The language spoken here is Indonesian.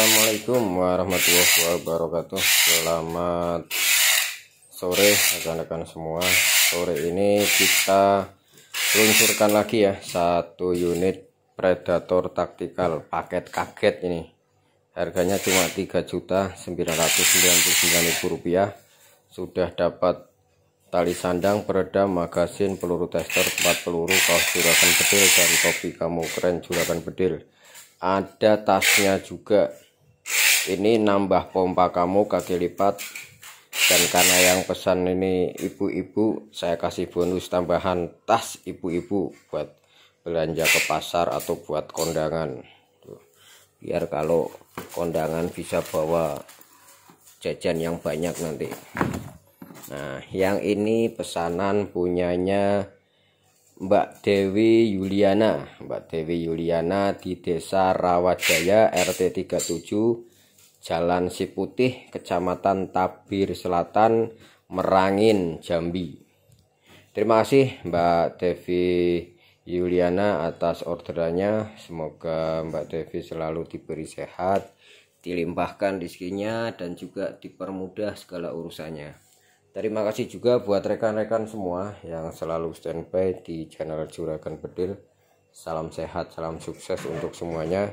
Assalamualaikum warahmatullahi wabarakatuh Selamat sore rekan-rekan semua Sore ini kita luncurkan lagi ya Satu unit Predator taktikal paket kaget ini Harganya cuma 3.999.000 rupiah Sudah dapat tali sandang, peredam, magasin, peluru tester, 4 peluru, kaos juragan bedil, dan topi kamu keren juragan bedil ada tasnya juga ini nambah pompa kamu kaki lipat dan karena yang pesan ini ibu-ibu saya kasih bonus tambahan tas ibu-ibu buat belanja ke pasar atau buat kondangan biar kalau kondangan bisa bawa jajan yang banyak nanti nah yang ini pesanan punyanya Mbak Dewi Yuliana Mbak Dewi Yuliana di desa Rawajaya RT 37 Jalan Siputih, Kecamatan Tabir Selatan, Merangin, Jambi. Terima kasih Mbak Devi Yuliana atas orderannya. Semoga Mbak Devi selalu diberi sehat, dilimpahkan rezekinya dan juga dipermudah segala urusannya. Terima kasih juga buat rekan-rekan semua yang selalu standby di channel Juragan Bedil. Salam sehat, salam sukses untuk semuanya.